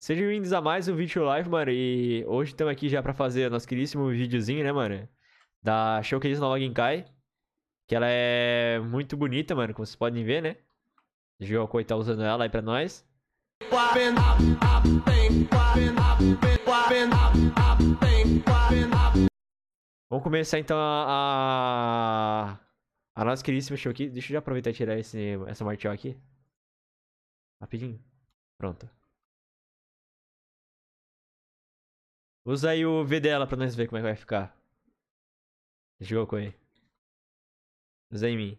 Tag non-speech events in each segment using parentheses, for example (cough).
Sejam bem-vindos a mais um vídeo live, mano. E hoje estamos aqui já para fazer nosso queridíssimo videozinho, né, mano? Da Showcase Nova Genkai. Que ela é muito bonita, mano, como vocês podem ver, né? O Jokoi tá usando ela aí pra nós. Vamos começar então a. A, a nossa queridíssima show aqui. Deixa eu já aproveitar e tirar esse, essa martial aqui. Rapidinho. Pronto. Usa aí o V dela pra nós ver como é que vai ficar. Jogo aí. Usa em mim.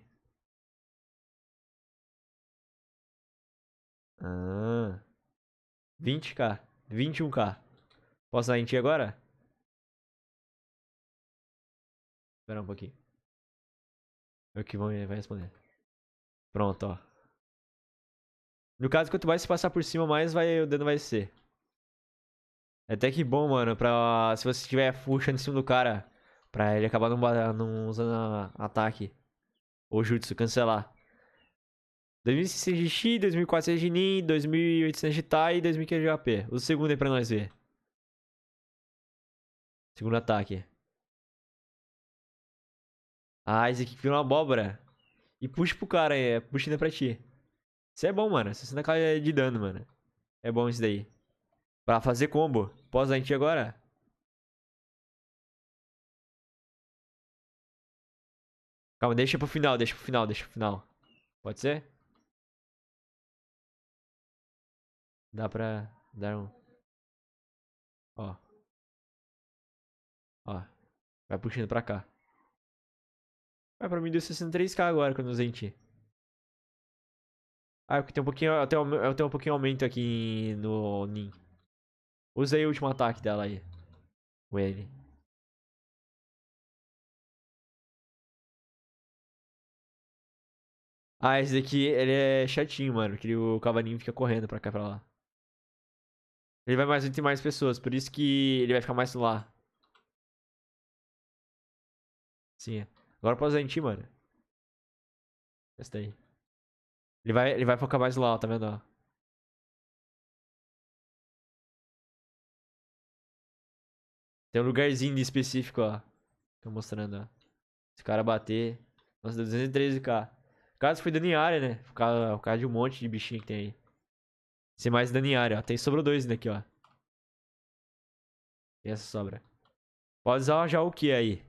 Ah. 20k. 21k. Posso dar em ti agora? Espera um pouquinho. É o que vão vai responder. Pronto, ó. No caso, quanto mais se passar por cima, mais vai, o dano vai ser. Até que bom, mano, pra. Se você tiver puxando em cima do cara, pra ele acabar não, não usando ataque. Ou jutsu, cancelar. 2600 de X, 2400 de Nin, 2800 de Tai e 2500 de AP. O segundo aí pra nós ver. Segundo ataque. Ah, esse aqui virou uma abóbora. E puxa pro cara, é, puxa ainda pra ti. Isso é bom, mano. 60k é de dano, mano. É bom isso daí. Pra fazer combo. Posso a gente agora? Calma, deixa pro final, deixa pro final, deixa pro final. Pode ser? Dá pra dar um... Ó. Ó. Vai puxando pra cá. Vai, pra mim deu 63k agora quando eu usei Ah, porque tem um pouquinho, eu tenho, eu tenho um pouquinho aumento aqui no NIM. Usei o último ataque dela aí. Com ele. Ah, esse daqui, ele é chatinho, mano. Que o cavalinho fica correndo pra cá, pra lá. Ele vai mais entre mais pessoas. Por isso que ele vai ficar mais lá. Sim. É. Agora pode usar em ti, mano. Testa aí. Ele vai, ele vai focar mais lá, ó, tá vendo? Ó. Tem um lugarzinho específico, ó. Tô mostrando, ó. Esse cara bater. Nossa, deu 213k. O caso foi dano em área, né? o cara por de um monte de bichinho que tem aí. Sem mais dano em área, ó. Tem sobrou dois daqui, ó. Tem essa sobra. Pode usar já o que aí?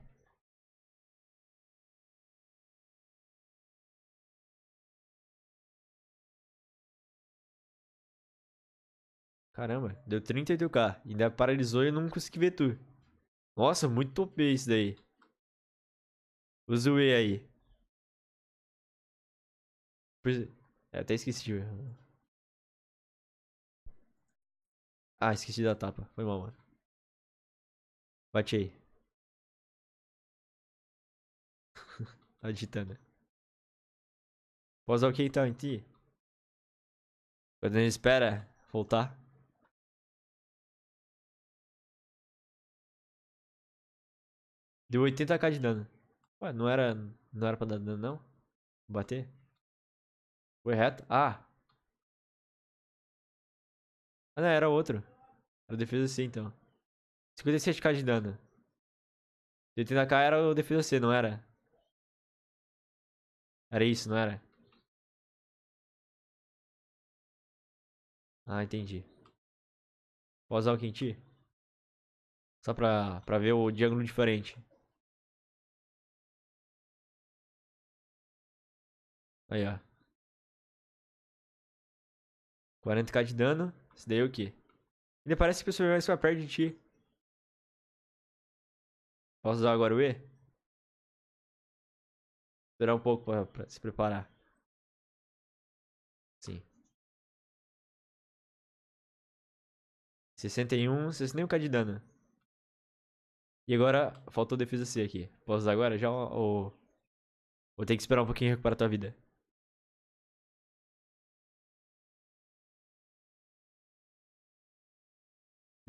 Caramba, deu 38 k Ainda paralisou e eu não consegui ver tu. Nossa, muito topei isso daí. Usei o E aí. É. é, até esqueci. de. Ah, esqueci da tapa. Foi mal, mano. Bate aí. (laughs) tá digitando. Posso usar o que então em ti? Quando a gente espera voltar. Deu 80k de dano. Ué, não era, não era pra dar dano, não? Bater? Foi reto? Ah! Ah, não, era outro. Era defesa C, então. 57 k de dano. 80k era o defesa C, não era? Era isso, não era? Ah, entendi. Vou usar o Quinti? Só pra, pra ver o diângulo diferente. Aí, ó. 40k de dano. Isso daí é o quê? Ainda parece que o sobrevivência vai perto de ti. Posso usar agora o E? Esperar um pouco pra, pra se preparar. Sim. 61, 61k de dano. E agora faltou defesa C aqui. Posso usar agora já ou... Vou ter que esperar um pouquinho recuperar tua vida.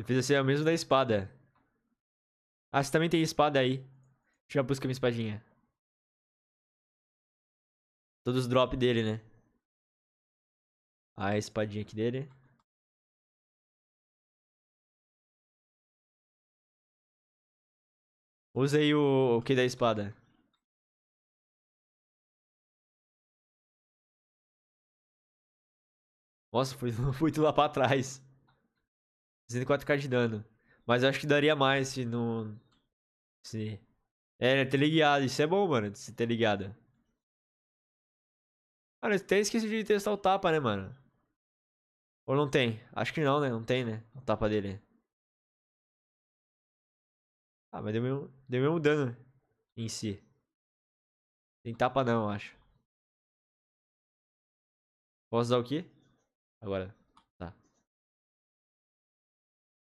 Defesa assim, C é o mesmo da espada. Ah, você também tem espada aí. Já busca minha espadinha. Todos os drop dele, né? Ah, a espadinha aqui dele. Usei o, o que da espada. Nossa, fui, (laughs) fui tudo lá pra trás. 64k de dano. Mas eu acho que daria mais se não. Se. É, né, ter tá ligado. Isso é bom, mano, se ter tá ligado. Mano, eu até esqueci de testar o tapa, né, mano? Ou não tem? Acho que não, né? Não tem, né? O tapa dele. Ah, mas deu mesmo, deu mesmo dano em si. Tem tapa não, eu acho. Posso usar o quê? Agora.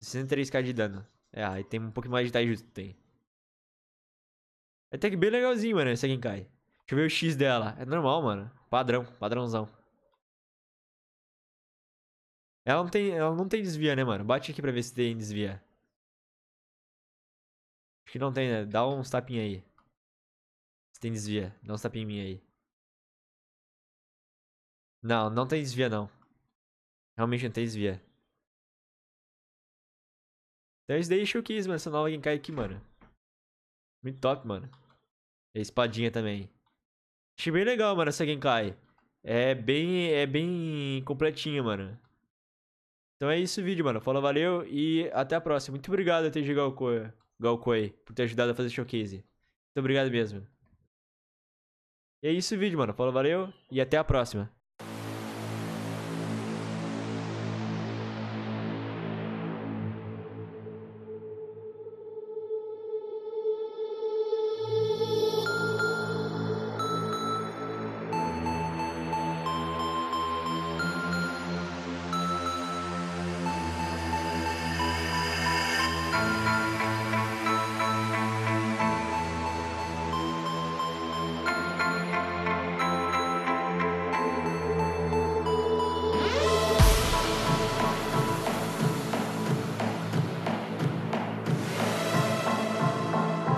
63k de dano. É, aí tem um pouco mais de Taijutsu, tem. É até que bem legalzinho, mano, esse Genkai. Deixa eu ver o X dela. É normal, mano. Padrão, padrãozão. Ela não tem, ela não tem desvia, né, mano? Bate aqui pra ver se tem desvia. Acho que não tem, né? Dá uns tapinhos aí. Se tem desvia. Dá uns tapinhos em mim aí. Não, não tem desvia, não. Realmente não tem desvia. Então isso daí o quis, mano. Essa nova Genkai aqui, mano. Muito top, mano. E a espadinha também. Achei bem legal, mano, essa Genkai. É bem, é bem completinha, mano. Então é isso o vídeo, mano. Fala, valeu e até a próxima. Muito obrigado, TG Galcoy, Galcoy por ter ajudado a fazer showcase. Muito obrigado mesmo. E é isso o vídeo, mano. Fala, valeu e até a próxima.